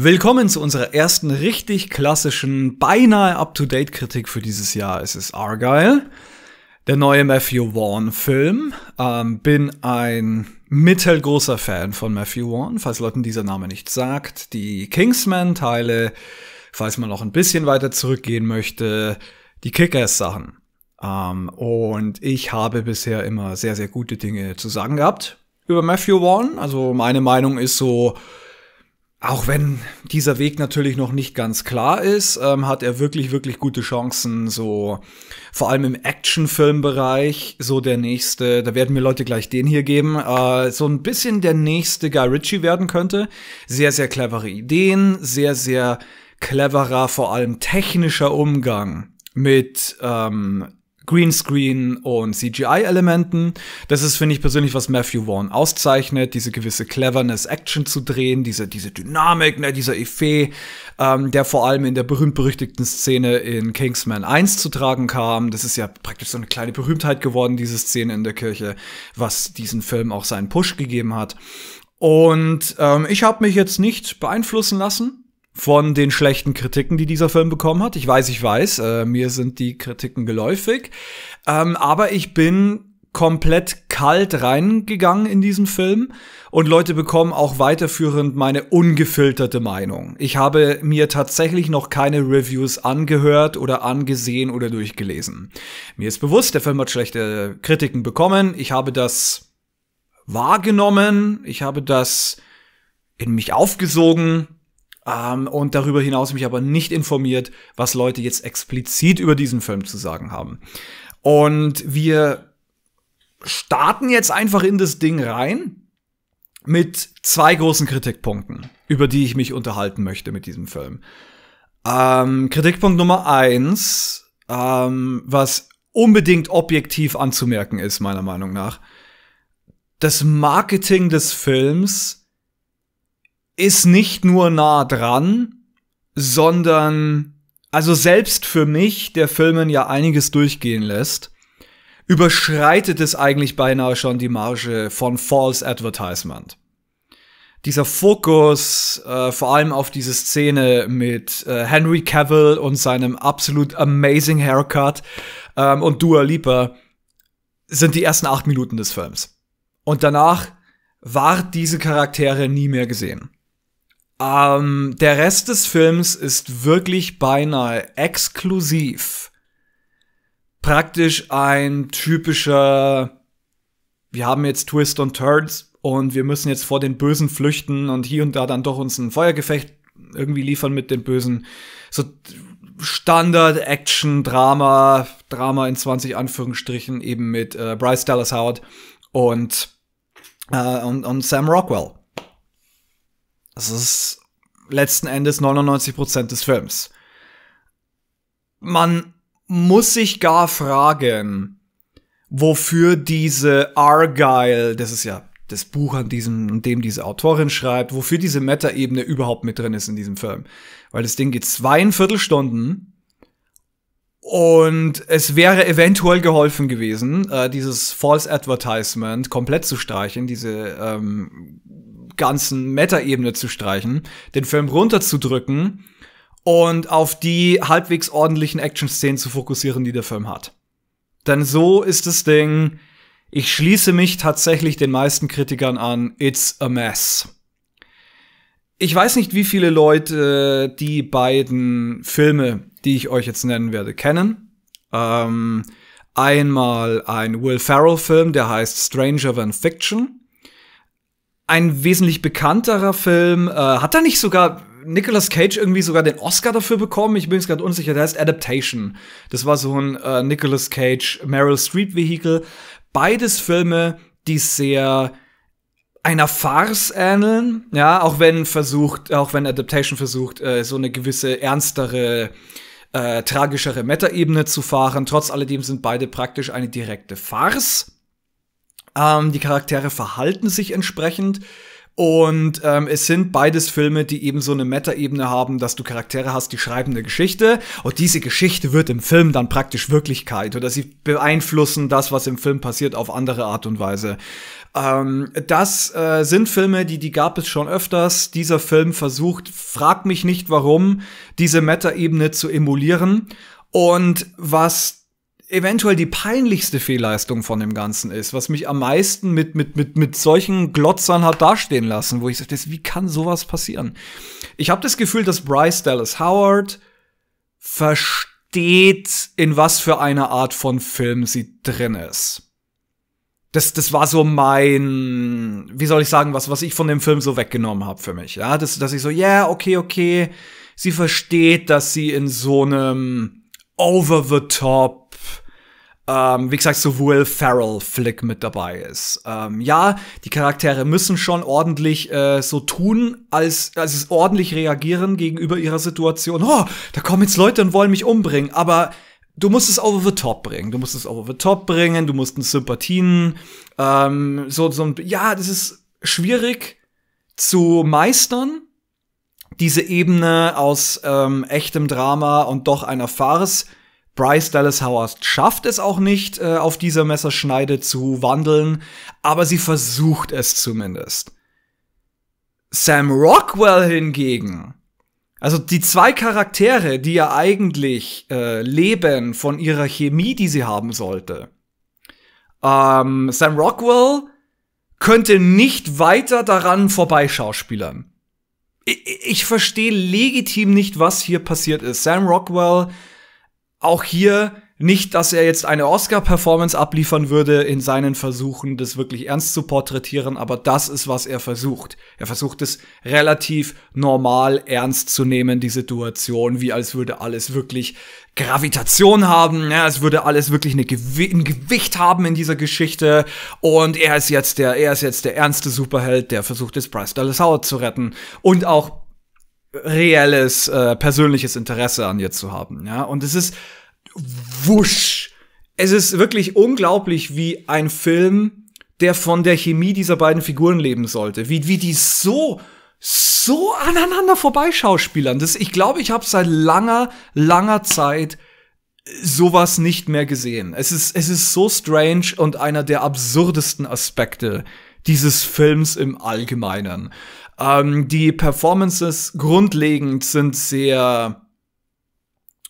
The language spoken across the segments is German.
Willkommen zu unserer ersten richtig klassischen, beinahe up-to-date Kritik für dieses Jahr. Es ist Argyle, der neue Matthew Vaughn-Film. Ähm, bin ein mittelgroßer Fan von Matthew Vaughn, falls Leuten dieser Name nicht sagt. Die Kingsman-Teile, falls man noch ein bisschen weiter zurückgehen möchte, die kick ass sachen Ähm, und ich habe bisher immer sehr, sehr gute Dinge zu sagen gehabt über Matthew Vaughn. Also meine Meinung ist so, auch wenn dieser Weg natürlich noch nicht ganz klar ist, ähm, hat er wirklich, wirklich gute Chancen, so vor allem im Actionfilmbereich, so der nächste, da werden mir Leute gleich den hier geben, äh, so ein bisschen der nächste Guy Ritchie werden könnte. Sehr, sehr clevere Ideen, sehr, sehr cleverer, vor allem technischer Umgang mit ähm, Greenscreen und CGI-Elementen. Das ist, finde ich persönlich, was Matthew Vaughn auszeichnet, diese gewisse Cleverness, Action zu drehen, diese, diese Dynamik, ne, dieser Effet, ähm, der vor allem in der berühmt-berüchtigten Szene in Kingsman 1 zu tragen kam. Das ist ja praktisch so eine kleine Berühmtheit geworden, diese Szene in der Kirche, was diesen Film auch seinen Push gegeben hat. Und ähm, ich habe mich jetzt nicht beeinflussen lassen von den schlechten Kritiken, die dieser Film bekommen hat. Ich weiß, ich weiß, äh, mir sind die Kritiken geläufig. Ähm, aber ich bin komplett kalt reingegangen in diesen Film und Leute bekommen auch weiterführend meine ungefilterte Meinung. Ich habe mir tatsächlich noch keine Reviews angehört oder angesehen oder durchgelesen. Mir ist bewusst, der Film hat schlechte Kritiken bekommen. Ich habe das wahrgenommen. Ich habe das in mich aufgesogen ähm, und darüber hinaus mich aber nicht informiert, was Leute jetzt explizit über diesen Film zu sagen haben. Und wir starten jetzt einfach in das Ding rein mit zwei großen Kritikpunkten, über die ich mich unterhalten möchte mit diesem Film. Ähm, Kritikpunkt Nummer eins, ähm, was unbedingt objektiv anzumerken ist, meiner Meinung nach. Das Marketing des Films ist nicht nur nah dran, sondern also selbst für mich, der Filmen ja einiges durchgehen lässt, überschreitet es eigentlich beinahe schon die Marge von False Advertisement. Dieser Fokus äh, vor allem auf diese Szene mit äh, Henry Cavill und seinem absolut amazing Haircut ähm, und Dua Lipa sind die ersten acht Minuten des Films. Und danach war diese Charaktere nie mehr gesehen. Ähm, der Rest des Films ist wirklich beinahe exklusiv praktisch ein typischer, wir haben jetzt Twist und Turns und wir müssen jetzt vor den Bösen flüchten und hier und da dann doch uns ein Feuergefecht irgendwie liefern mit den Bösen. So Standard Action Drama, Drama in 20 Anführungsstrichen eben mit äh, Bryce Dallas Howard und, äh, und, und Sam Rockwell. Das ist letzten Endes 99% des Films. Man muss sich gar fragen, wofür diese Argyle, das ist ja das Buch, an diesem, an dem diese Autorin schreibt, wofür diese Meta-Ebene überhaupt mit drin ist in diesem Film. Weil das Ding geht zweieinviertel Stunden und es wäre eventuell geholfen gewesen, äh, dieses False Advertisement komplett zu streichen, diese ähm, ganzen Metaebene zu streichen, den Film runterzudrücken und auf die halbwegs ordentlichen Action-Szenen zu fokussieren, die der Film hat. Denn so ist das Ding, ich schließe mich tatsächlich den meisten Kritikern an, it's a mess. Ich weiß nicht, wie viele Leute die beiden Filme, die ich euch jetzt nennen werde, kennen. Ähm, einmal ein Will Ferrell-Film, der heißt Stranger Than Fiction ein wesentlich bekannterer Film. Äh, hat da nicht sogar Nicolas Cage irgendwie sogar den Oscar dafür bekommen? Ich bin jetzt gerade unsicher. Der heißt Adaptation. Das war so ein äh, Nicolas Cage Meryl Streep Vehicle. Beides Filme, die sehr einer Farce ähneln, ja, auch wenn versucht, auch wenn Adaptation versucht, äh, so eine gewisse ernstere, äh, tragischere Metaebene zu fahren. Trotz alledem sind beide praktisch eine direkte Farce. Ähm, die Charaktere verhalten sich entsprechend. Und ähm, es sind beides Filme, die eben so eine Meta-Ebene haben, dass du Charaktere hast, die schreiben eine Geschichte und diese Geschichte wird im Film dann praktisch Wirklichkeit oder sie beeinflussen das, was im Film passiert, auf andere Art und Weise. Ähm, das äh, sind Filme, die, die gab es schon öfters. Dieser Film versucht, frag mich nicht warum, diese Meta-Ebene zu emulieren. Und was eventuell die peinlichste Fehlleistung von dem Ganzen ist, was mich am meisten mit, mit, mit, mit solchen Glotzern hat dastehen lassen, wo ich sagte, wie kann sowas passieren? Ich habe das Gefühl, dass Bryce Dallas Howard versteht, in was für eine Art von Film sie drin ist. Das, das war so mein, wie soll ich sagen, was, was ich von dem Film so weggenommen habe für mich. Ja, das, dass ich so, ja, yeah, okay, okay. Sie versteht, dass sie in so einem over the top ähm, wie gesagt, so Will Ferrell flick mit dabei ist. Ähm, ja, die Charaktere müssen schon ordentlich äh, so tun, als, als es ordentlich reagieren gegenüber ihrer Situation. Oh, da kommen jetzt Leute und wollen mich umbringen, aber du musst es over the top bringen. Du musst es over the top bringen, du musst Sympathien, ähm, so, so, ja, das ist schwierig zu meistern. Diese Ebene aus ähm, echtem Drama und doch einer Farce Bryce Dallas Howard schafft es auch nicht, äh, auf dieser Messerschneide zu wandeln, aber sie versucht es zumindest. Sam Rockwell hingegen, also die zwei Charaktere, die ja eigentlich äh, leben von ihrer Chemie, die sie haben sollte. Ähm, Sam Rockwell könnte nicht weiter daran vorbeischauspielern. Ich, ich verstehe legitim nicht, was hier passiert ist. Sam Rockwell auch hier nicht, dass er jetzt eine Oscar-Performance abliefern würde in seinen Versuchen, das wirklich ernst zu porträtieren, aber das ist, was er versucht. Er versucht es relativ normal ernst zu nehmen, die Situation, wie als würde alles wirklich Gravitation haben, ja, es würde alles wirklich eine Gew ein Gewicht haben in dieser Geschichte und er ist jetzt der, er ist jetzt der ernste Superheld, der versucht, es, Bryce Dallas Howard zu retten und auch reelles äh, persönliches Interesse an ihr zu haben. Ja? Und es ist wusch. Es ist wirklich unglaublich, wie ein Film, der von der Chemie dieser beiden Figuren leben sollte, wie, wie die so so aneinander vorbeischauspielern. Das, ich glaube, ich habe seit langer, langer Zeit sowas nicht mehr gesehen. Es ist, es ist so strange und einer der absurdesten Aspekte dieses Films im Allgemeinen. Ähm, die Performances grundlegend sind sehr,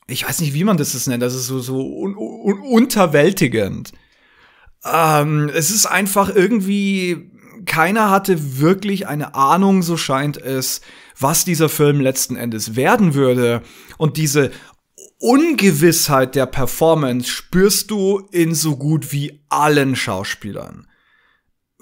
ich weiß nicht, wie man das nennt, das ist so, so un un unterwältigend. Ähm, es ist einfach irgendwie, keiner hatte wirklich eine Ahnung, so scheint es, was dieser Film letzten Endes werden würde. Und diese Ungewissheit der Performance spürst du in so gut wie allen Schauspielern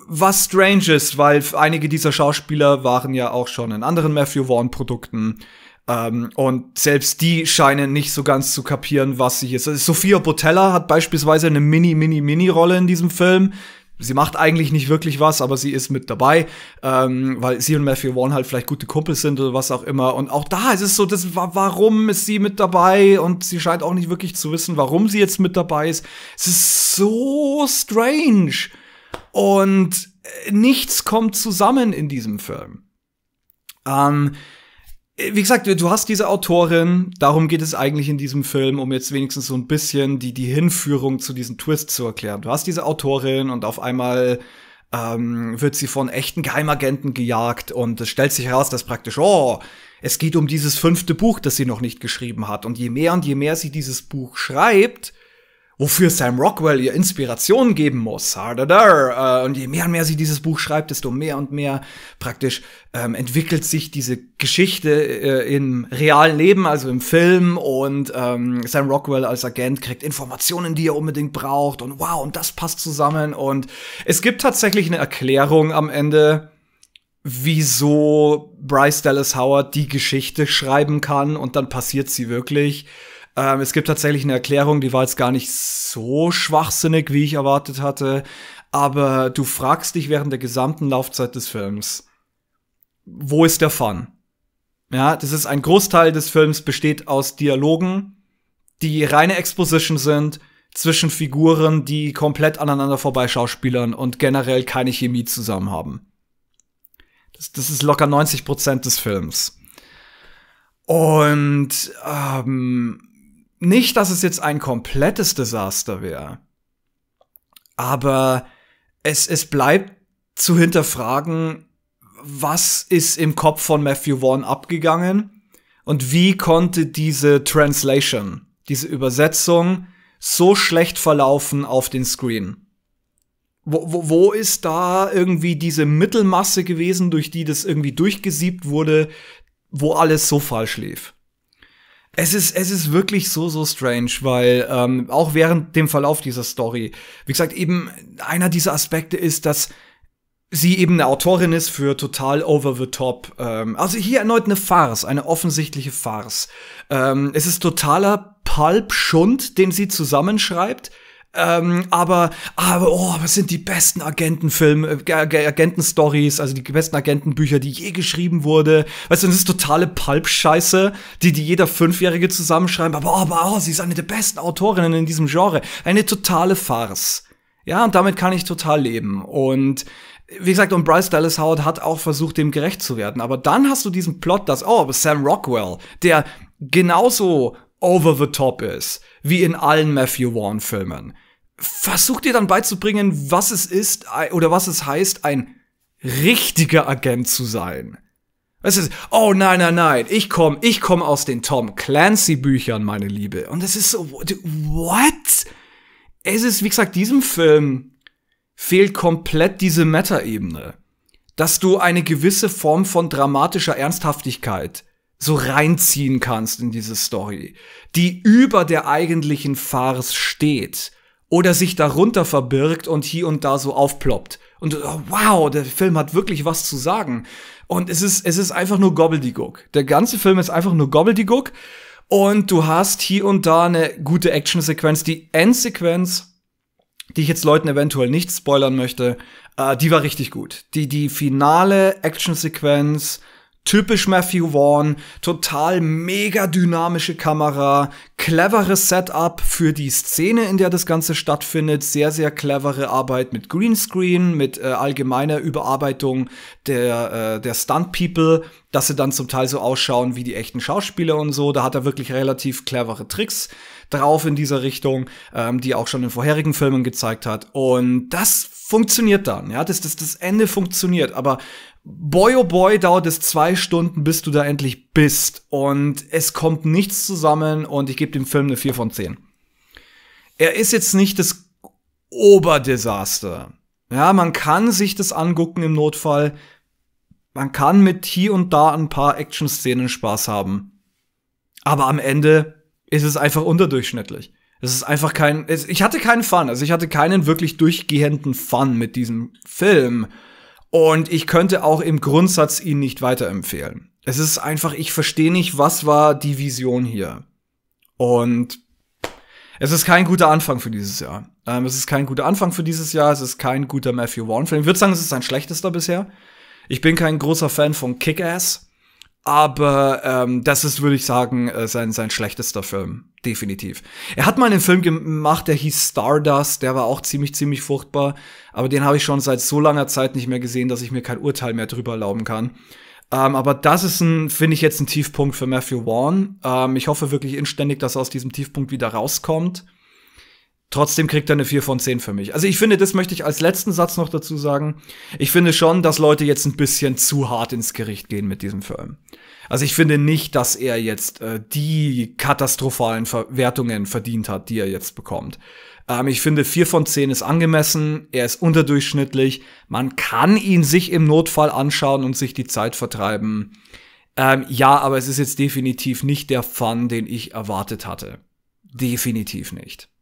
was strange ist, weil einige dieser Schauspieler waren ja auch schon in anderen Matthew Vaughn-Produkten. Ähm, und selbst die scheinen nicht so ganz zu kapieren, was sie ist. Also Sophia Botella hat beispielsweise eine mini, mini, mini Rolle in diesem Film. Sie macht eigentlich nicht wirklich was, aber sie ist mit dabei, ähm, weil sie und Matthew Vaughn halt vielleicht gute Kumpels sind oder was auch immer. Und auch da ist es so, das, warum ist sie mit dabei? Und sie scheint auch nicht wirklich zu wissen, warum sie jetzt mit dabei ist. Es ist so strange. Und äh, nichts kommt zusammen in diesem Film. Ähm, wie gesagt, du hast diese Autorin, darum geht es eigentlich in diesem Film, um jetzt wenigstens so ein bisschen die, die Hinführung zu diesem Twist zu erklären. Du hast diese Autorin und auf einmal ähm, wird sie von echten Geheimagenten gejagt und es stellt sich heraus, dass praktisch, oh, es geht um dieses fünfte Buch, das sie noch nicht geschrieben hat. Und je mehr und je mehr sie dieses Buch schreibt, wofür Sam Rockwell ihr Inspiration geben muss. Äh, und je mehr und mehr sie dieses Buch schreibt, desto mehr und mehr praktisch ähm, entwickelt sich diese Geschichte äh, im realen Leben, also im Film. Und ähm, Sam Rockwell als Agent kriegt Informationen, die er unbedingt braucht. Und wow, und das passt zusammen. Und es gibt tatsächlich eine Erklärung am Ende wieso Bryce Dallas Howard die Geschichte schreiben kann und dann passiert sie wirklich. Ähm, es gibt tatsächlich eine Erklärung, die war jetzt gar nicht so schwachsinnig, wie ich erwartet hatte. Aber du fragst dich während der gesamten Laufzeit des Films, wo ist der Fun? Ja, das ist ein Großteil des Films besteht aus Dialogen, die reine Exposition sind zwischen Figuren, die komplett aneinander vorbei Schauspielern und generell keine Chemie zusammen haben. Das, das ist locker 90 Prozent des Films. Und ähm, nicht, dass es jetzt ein komplettes Desaster wäre, aber es, es bleibt zu hinterfragen, was ist im Kopf von Matthew Vaughn abgegangen und wie konnte diese Translation, diese Übersetzung so schlecht verlaufen auf den Screen? Wo, wo, wo ist da irgendwie diese Mittelmasse gewesen, durch die das irgendwie durchgesiebt wurde, wo alles so falsch lief? Es ist, es ist wirklich so, so strange, weil ähm, auch während dem Verlauf dieser Story, wie gesagt, eben einer dieser Aspekte ist, dass sie eben eine Autorin ist für total over the top. Ähm, also hier erneut eine Farce, eine offensichtliche Farce. Ähm, es ist totaler Pulp-Schund, den sie zusammenschreibt. Ähm, aber, aber, oh, was sind die besten Agentenfilme, äh, Agentenstories, also die besten Agentenbücher, die je geschrieben wurde. Weißt du, das ist totale pulp scheiße die, die jeder Fünfjährige zusammenschreiben, aber, oh, aber, oh, sie ist eine der besten Autorinnen in diesem Genre. Eine totale Farce. Ja, und damit kann ich total leben. Und, wie gesagt, und Bryce Dallas Howard hat auch versucht, dem gerecht zu werden. Aber dann hast du diesen Plot, dass, oh, aber Sam Rockwell, der genauso over the top ist, wie in allen Matthew Vaughn Filmen versuch dir dann beizubringen, was es ist oder was es heißt, ein richtiger Agent zu sein. Es ist, oh nein, nein, nein, ich komme ich komm aus den Tom Clancy Büchern, meine Liebe. Und es ist so, what? Es ist, wie gesagt, diesem Film fehlt komplett diese Meta-Ebene. Dass du eine gewisse Form von dramatischer Ernsthaftigkeit so reinziehen kannst in diese Story, die über der eigentlichen Farce steht oder sich darunter verbirgt und hier und da so aufploppt. Und oh, wow, der Film hat wirklich was zu sagen. Und es ist, es ist einfach nur Gobbledygook. Der ganze Film ist einfach nur Gobbledygook. Und du hast hier und da eine gute Actionsequenz. Die Endsequenz, die ich jetzt Leuten eventuell nicht spoilern möchte, äh, die war richtig gut. Die, die finale Actionsequenz, sequenz Typisch Matthew Vaughn, total mega dynamische Kamera, cleveres Setup für die Szene, in der das Ganze stattfindet, sehr, sehr clevere Arbeit mit Greenscreen, mit äh, allgemeiner Überarbeitung der, äh, der Stunt-People, dass sie dann zum Teil so ausschauen wie die echten Schauspieler und so. Da hat er wirklich relativ clevere Tricks drauf in dieser Richtung, ähm, die er auch schon in vorherigen Filmen gezeigt hat. Und das funktioniert dann, ja, das, das, das Ende funktioniert, aber Boy oh boy dauert es zwei Stunden, bis du da endlich bist. Und es kommt nichts zusammen und ich gebe dem Film eine 4 von 10. Er ist jetzt nicht das Oberdesaster. Ja, man kann sich das angucken im Notfall. Man kann mit hier und da ein paar Action-Szenen Spaß haben. Aber am Ende ist es einfach unterdurchschnittlich. Es ist einfach kein, ich hatte keinen Fun. Also ich hatte keinen wirklich durchgehenden Fun mit diesem Film. Und ich könnte auch im Grundsatz ihn nicht weiterempfehlen. Es ist einfach, ich verstehe nicht, was war die Vision hier. Und es ist kein guter Anfang für dieses Jahr. Ähm, es ist kein guter Anfang für dieses Jahr. Es ist kein guter Matthew warren film Ich würde sagen, es ist sein schlechtester bisher. Ich bin kein großer Fan von Kick-Ass. Aber ähm, das ist, würde ich sagen, äh, sein, sein schlechtester Film. Definitiv. Er hat mal einen Film gemacht, der hieß Stardust. Der war auch ziemlich, ziemlich furchtbar. Aber den habe ich schon seit so langer Zeit nicht mehr gesehen, dass ich mir kein Urteil mehr drüber erlauben kann. Ähm, aber das ist ein, finde ich jetzt ein Tiefpunkt für Matthew Vaughn. Ähm, ich hoffe wirklich inständig, dass er aus diesem Tiefpunkt wieder rauskommt. Trotzdem kriegt er eine 4 von 10 für mich. Also ich finde, das möchte ich als letzten Satz noch dazu sagen. Ich finde schon, dass Leute jetzt ein bisschen zu hart ins Gericht gehen mit diesem Film. Also ich finde nicht, dass er jetzt äh, die katastrophalen Verwertungen verdient hat, die er jetzt bekommt. Ähm, ich finde, 4 von 10 ist angemessen, er ist unterdurchschnittlich, man kann ihn sich im Notfall anschauen und sich die Zeit vertreiben. Ähm, ja, aber es ist jetzt definitiv nicht der Fun, den ich erwartet hatte. Definitiv nicht.